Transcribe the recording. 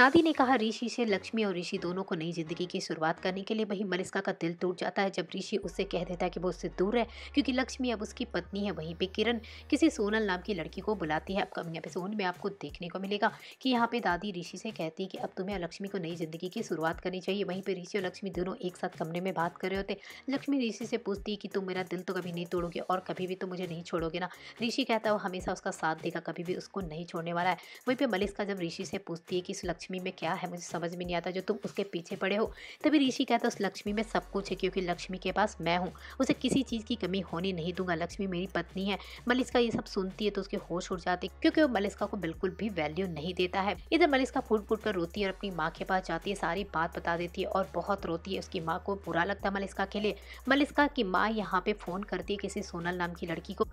नादी ने कहा ऋषि से लक्ष्मी और ऋषि दोनों को नई जिंदगी की शुरुआत करने के लिए वहीं मलिस्का का दिल टूट जाता है जब ऋषि उससे कह देता है कि वो उससे दूर है क्योंकि लक्ष्मी अब उसकी पत्नी है वहीं पे किरण किसी सोनल नाम की लड़की को बुलाती है अपकमिंग एपिसोड में आपको देखने को मिलेगा कि यहाँ पे दादी ऋषि से कहती है कि अब तुम्हें लक्ष्मी को नई जिंदगी की शुरुआत करनी चाहिए वहीं पर ऋषि और लक्ष्मी दोनों एक साथ कमरे में बात कर रहे होते लक्ष्मी ऋषि से पूछती है कि तुम मेरा दिल तो कभी नहीं तोड़ोगे और कभी भी तुम मुझे नहीं छोड़ोगे ना ऋषि कहता है वो हमेशा उसका साथ देगा कभी भी उसको नहीं छोड़ने वाला है वहीं पर मलिस्का जब ऋषि से पूछती है कि लक्ष्मी लक्ष्मी में क्या है मुझे समझ में नहीं आता जो तुम उसके पीछे पड़े हो तभी ऋषि कहता है उस लक्ष्मी में सब कुछ है क्योंकि लक्ष्मी के पास मैं हूँ उसे किसी चीज़ की कमी होने नहीं दूंगा लक्ष्मी मेरी पत्नी है मलिस्का ये सब सुनती है तो उसके होश उड़ जाते क्योंकि वो मलिस्का को बिल्कुल भी वैल्यू नहीं देता है इधर मलिस्का फूट फूट कर रोती है और अपनी माँ के पास जाती है सारी बात बता देती है और बहुत रोती है उसकी माँ को बुरा लगता है मलिस्का के लिए मलिस्का की माँ यहाँ पे फ़ोन करती है किसी सोनल नाम की लड़की को